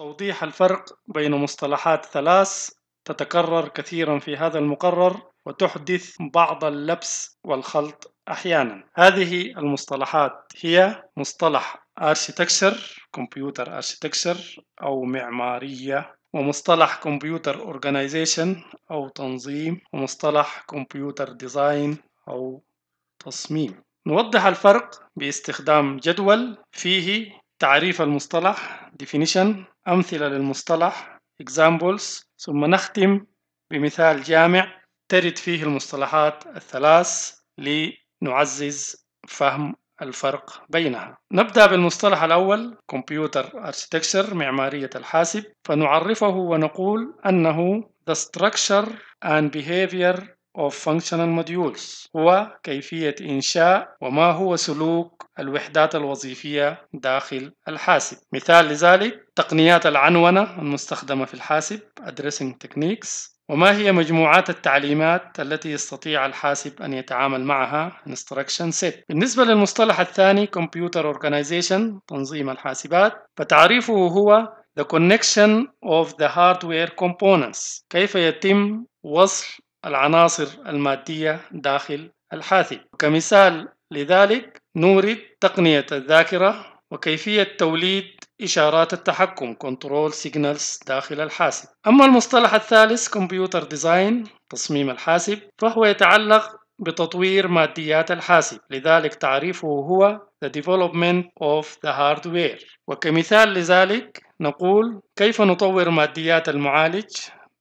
توضيح الفرق بين مصطلحات ثلاث تتكرر كثيرا في هذا المقرر وتحدث بعض اللبس والخلط أحيانا هذه المصطلحات هي مصطلح Architecture Computer Architecture أو معمارية ومصطلح Computer Organization أو تنظيم ومصطلح Computer Design أو تصميم نوضح الفرق باستخدام جدول فيه تعريف المصطلح definition أمثلة للمصطلح examples ثم نختم بمثال جامع ترد فيه المصطلحات الثلاث لنعزز فهم الفرق بينها نبدأ بالمصطلح الأول كمبيوتر Architecture معمارية الحاسب فنعرفه ونقول أنه the structure and behavior of functional modules هو كيفية إنشاء وما هو سلوك الوحدات الوظيفية داخل الحاسب مثال لذلك تقنيات العنونة المستخدمة في الحاسب addressing techniques وما هي مجموعات التعليمات التي يستطيع الحاسب أن يتعامل معها instruction set بالنسبة للمصطلح الثاني computer organization تنظيم الحاسبات فتعريفه هو the connection of the hardware components كيف يتم وصل العناصر المادية داخل الحاثي كمثال لذلك نورد تقنية الذاكرة وكيفية توليد إشارات التحكم Control Signals داخل الحاسب أما المصطلح الثالث كمبيوتر ديزاين تصميم الحاسب فهو يتعلق بتطوير ماديات الحاسب لذلك تعريفه هو The Development of the Hardware وكمثال لذلك نقول كيف نطور ماديات المعالج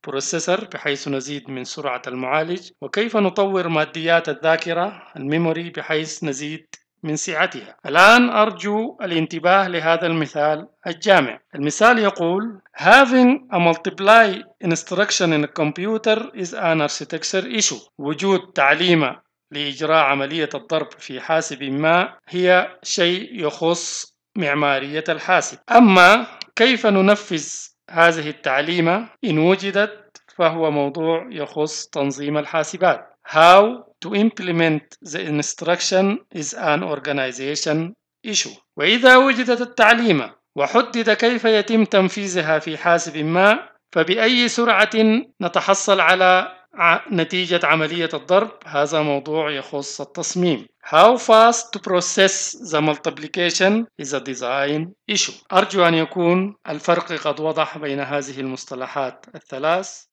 بروسيسور بحيث نزيد من سرعة المعالج وكيف نطور ماديات الذاكرة الميموري بحيث نزيد من سعتها الآن أرجو الانتباه لهذا المثال الجامع المثال يقول Having a multiply instruction in a computer is an architecture issue وجود تعليمة لإجراء عملية الضرب في حاسب ما هي شيء يخص معمارية الحاسب أما كيف ننفذ هذه التعليمة إن وجدت فهو موضوع يخص تنظيم الحاسبات How to implement the instruction is an organization issue وإذا وجدت التعليمة وحدد كيف يتم تنفيذها في حاسب ما فبأي سرعة نتحصل على نتيجة عملية الضرب هذا موضوع يخص التصميم How fast to process the multiplication is a design issue أرجو أن يكون الفرق قد وضح بين هذه المصطلحات الثلاث